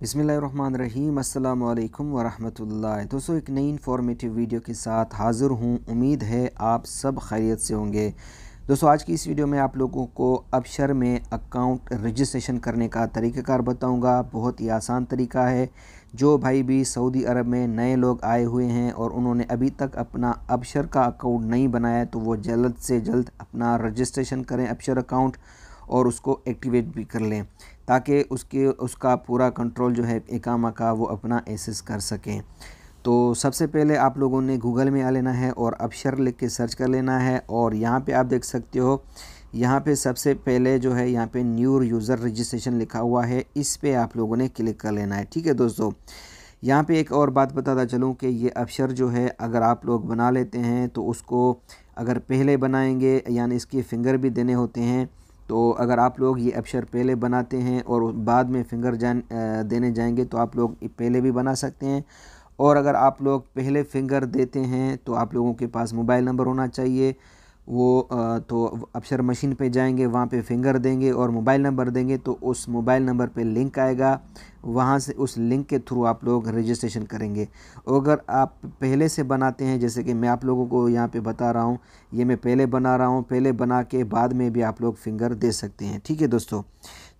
बिसमीम् अल्लाम वरहमतुल्लाह दोस्तों एक नई इन्फॉर्मेटिव वीडियो के साथ हाज़िर हूँ उम्मीद है आप सब खैरियत से होंगे दोस्तों आज की इस वीडियो में आप लोगों को अपशर में अकाउंट रजिस्ट्रेशन करने का तरीक़ाकार बताऊंगा बहुत ही आसान तरीका है जो भाई भी सऊदी अरब में नए लोग आए हुए हैं और उन्होंने अभी तक अपना अपशर का अकाउंट नहीं बनाया तो वो जल्द से जल्द अपना रजिस्ट्रेशन करें अपशर अकाउंट और उसको एक्टिवेट भी कर लें ताकि उसके उसका पूरा कंट्रोल जो है एकामा का वो अपना एसेस कर सकें तो सबसे पहले आप लोगों ने गूगल में आ लेना है और अपशर लिख के सर्च कर लेना है और यहाँ पे आप देख सकते हो यहाँ पे सबसे पहले जो है यहाँ पे न्यू यूज़र रजिस्ट्रेशन लिखा हुआ है इस पर आप लोगों ने क्लिक कर लेना है ठीक है दोस्तों यहाँ पे एक और बात बताता चलूँ कि ये अपशर जो है अगर आप लोग बना लेते हैं तो उसको अगर पहले बनाएंगे यानी इसके फ़िंगर भी देने होते हैं तो अगर आप लोग ये अपशर पहले बनाते हैं और बाद में फिंगर जान देने जाएंगे तो आप लोग पहले भी बना सकते हैं और अगर आप लोग पहले फिंगर देते हैं तो आप लोगों के पास मोबाइल नंबर होना चाहिए वो तो अक्षर मशीन पे जाएंगे वहाँ पे फिंगर देंगे और मोबाइल नंबर देंगे तो उस मोबाइल नंबर पे लिंक आएगा वहाँ से उस लिंक के थ्रू आप लोग रजिस्ट्रेशन करेंगे अगर आप पहले से बनाते हैं जैसे कि मैं आप लोगों को यहाँ पे बता रहा हूँ ये मैं पहले बना रहा हूँ पहले बना के बाद में भी आप लोग फिंगर दे सकते हैं ठीक है दोस्तों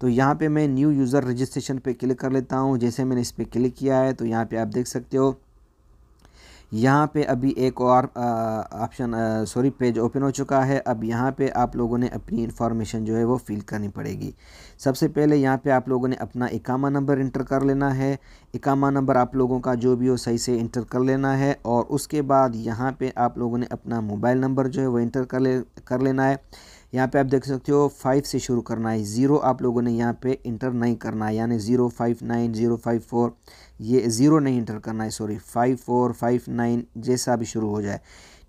तो यहाँ पर मैं न्यू यूज़र रजिस्ट्रेशन पर क्लिक कर लेता हूँ जैसे मैंने इस पर क्लिक किया है तो यहाँ पर आप देख सकते हो यहाँ पे अभी एक और ऑप्शन सॉरी पेज ओपन हो चुका है अब यहाँ पे आप लोगों ने अपनी इन्फॉर्मेशन जो है वो फिल करनी पड़ेगी सबसे पहले यहाँ पे आप लोगों ने अपना इकामा नंबर इंटर कर लेना है इकामा नंबर आप लोगों का जो भी हो सही से इंटर कर लेना है और उसके बाद यहाँ पर आप लोगों ने अपना मोबाइल नंबर जो है वो इंटर कर ले कर लेना है यहाँ पे आप देख सकते हो फाइव से शुरू करना है ज़ीरो आप लोगों ने यहाँ पे इंटर नहीं करना है यानी zero five nine zero five four ये ज़ीरो नहीं इंटर करना है sorry five four five nine जैसा भी शुरू हो जाए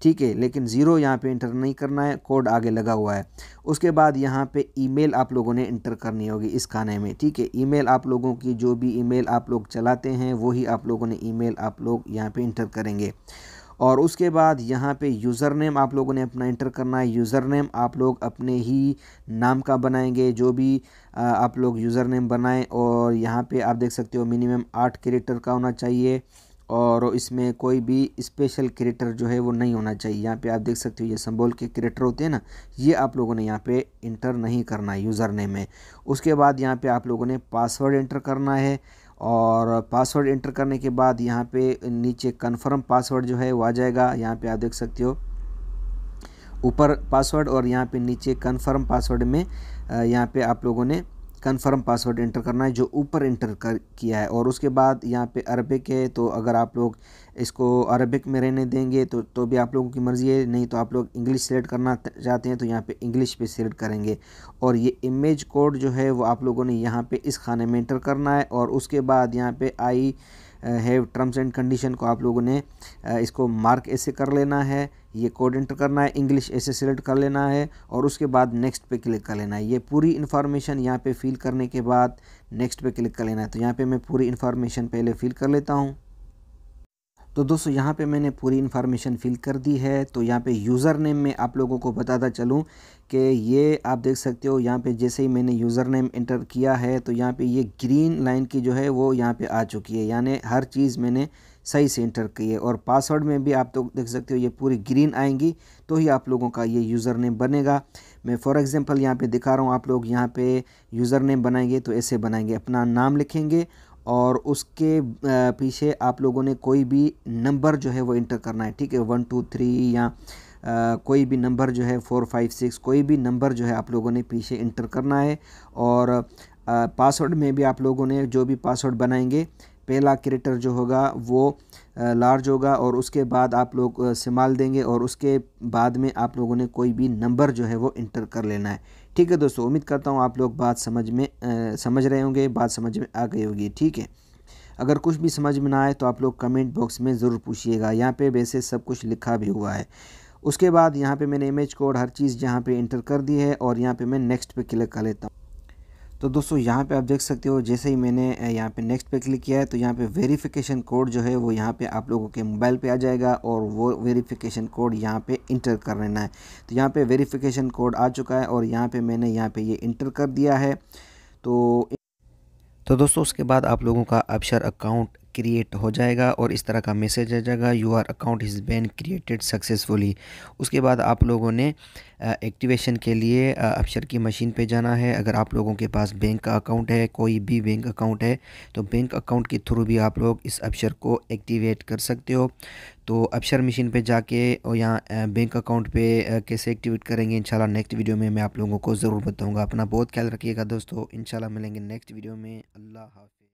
ठीक है लेकिन ज़ीरो यहाँ पे इंटर नहीं करना है कोड आगे लगा हुआ है उसके बाद यहाँ पे ईमेल आप लोगों ने इंटर करनी होगी इस खाने में ठीक है ईमेल आप लोगों की जो भी ईमेल आप लोग चलाते हैं वही आप लोगों ने ईमेल आप लोग यहाँ पे इंटर करेंगे और उसके बाद यहाँ पे यूज़र नेम आप लोगों ने अपना इंटर करना है यूज़र नेम आप लोग अपने ही नाम का बनाएंगे जो भी आप लोग यूज़र नेम बनाएं और यहाँ पे आप देख सकते हो मिनिमम आठ करेक्टर का होना चाहिए और इसमें कोई भी स्पेशल करेक्टर जो है वो नहीं होना चाहिए यहाँ पे आप देख सकते हो ये संबोल के करेक्टर होते हैं ना ये आप लोगों ने यहाँ पे इंटर नहीं करना है यूज़र नेम में उसके बाद यहाँ पे आप लोगों ने पासवर्ड इंटर करना है और पासवर्ड इंटर करने के बाद यहाँ पे नीचे कन्फर्म पासवर्ड जो है वो आ जाएगा यहाँ पे आप देख सकते हो ऊपर पासवर्ड और यहाँ पे नीचे कन्फर्म पासवर्ड में यहाँ पे आप लोगों ने कन्फर्म पासवर्ड इंटर करना है जो ऊपर इंटर कर किया है और उसके बाद यहाँ पे अरबिक है तो अगर आप लोग इसको अरबिक में रहने देंगे तो तो भी आप लोगों की मर्ज़ी है नहीं तो आप लोग इंग्लिश सेलेक्ट करना चाहते हैं तो यहाँ पे इंग्लिश पे सेलेक्ट करेंगे और ये इमेज कोड जो है वो आप लोगों ने यहाँ पर इस खाने में इंटर करना है और उसके बाद यहाँ पर I have terms and condition को आप लोगों ने uh, इसको मार्क ऐसे कर लेना है ये कोड इंटर करना है इंग्लिश ऐसे सेलेक्ट कर लेना है और उसके बाद नेक्स्ट पे क्लिक कर लेना है ये पूरी इन्फॉर्मेशन यहाँ पे फिल करने के बाद नेक्स्ट पे क्लिक कर लेना है तो यहाँ पे मैं पूरी इन्फॉर्मेशन पहले फिल कर लेता हूँ तो दोस्तों यहाँ पे मैंने पूरी इन्फॉर्मेशन फिल कर दी है तो यहाँ पे यूज़र नेम में आप लोगों को बताता चलूँ कि ये आप देख सकते हो यहाँ पे जैसे ही मैंने यूज़र नेम एंटर किया है तो यहाँ पे ये ग्रीन लाइन की जो है वो यहाँ पे आ चुकी है यानी हर चीज़ मैंने सही से इंटर की है और पासवर्ड में भी आप तो देख सकते हो ये पूरी ग्रीन आएंगी तो ही आप लोगों का ये यूज़र नेम बनेगा मैं फॉर एग्ज़ाम्पल यहाँ पे दिखा रहा हूँ आप लोग यहाँ पे यूज़र नेम बनाएंगे तो ऐसे बनाएंगे अपना नाम लिखेंगे और उसके पीछे आप लोगों ने कोई भी नंबर जो है वो इंटर करना है ठीक है वन टू थ्री या आ, कोई भी नंबर जो है फोर फाइव सिक्स कोई भी नंबर जो है आप लोगों ने पीछे इंटर करना है और पासवर्ड में भी आप लोगों ने जो भी पासवर्ड बनाएंगे पहला क्रिएटर जो होगा वो लार्ज होगा और उसके बाद आप लोग सिमाल देंगे और उसके बाद में आप लोगों ने कोई भी नंबर जो है वो इंटर कर लेना है ठीक है दोस्तों उम्मीद करता हूँ आप लोग बात समझ में आ, समझ रहे होंगे बात समझ में आ गई होगी ठीक है अगर कुछ भी समझ में ना आए तो आप लोग कमेंट बॉक्स में ज़रूर पूछिएगा यहाँ पे वैसे सब कुछ लिखा भी हुआ है उसके बाद यहाँ पे मैंने इमेज कोड हर चीज़ यहाँ पे इंटर कर दी है और यहाँ पे मैं नेक्स्ट पे क्लिक कर लेता हूँ तो दोस्तों यहाँ पे आप देख सकते हो जैसे ही मैंने यहाँ पे नेक्स्ट पे क्लिक किया है तो यहाँ पे वेरिफिकेशन कोड जो है वो यहाँ पे आप लोगों के मोबाइल पे आ जाएगा और वो वेरिफिकेशन कोड यहाँ पे इंटर कर लेना है तो यहाँ पे वेरिफिकेशन कोड आ चुका है और यहाँ पे मैंने यहाँ पे ये इंटर कर दिया है तो तो दोस्तों उसके बाद आप लोगों का अपशर अकाउंट क्रिएट हो जाएगा और इस तरह का मैसेज आ जाएगा your account is been created successfully उसके बाद आप लोगों ने एक्टिवेशन के लिए अफसर की मशीन पे जाना है अगर आप लोगों के पास बैंक का अकाउंट है कोई भी बैंक अकाउंट है तो बैंक अकाउंट के थ्रू भी आप लोग इस अफसर को एक्टिवेट कर सकते हो तो अफसर मशीन पे जाके और यहाँ बैंक अकाउंट पे कैसे एक्टिवेट करेंगे इनशाला नेक्स्ट वीडियो में मैं आप लोगों को ज़रूर बताऊँगा अपना बहुत ख्याल रखिएगा दोस्तों इनशाला मिलेंगे नेक्स्ट वीडियो में अल्लाह हाफ़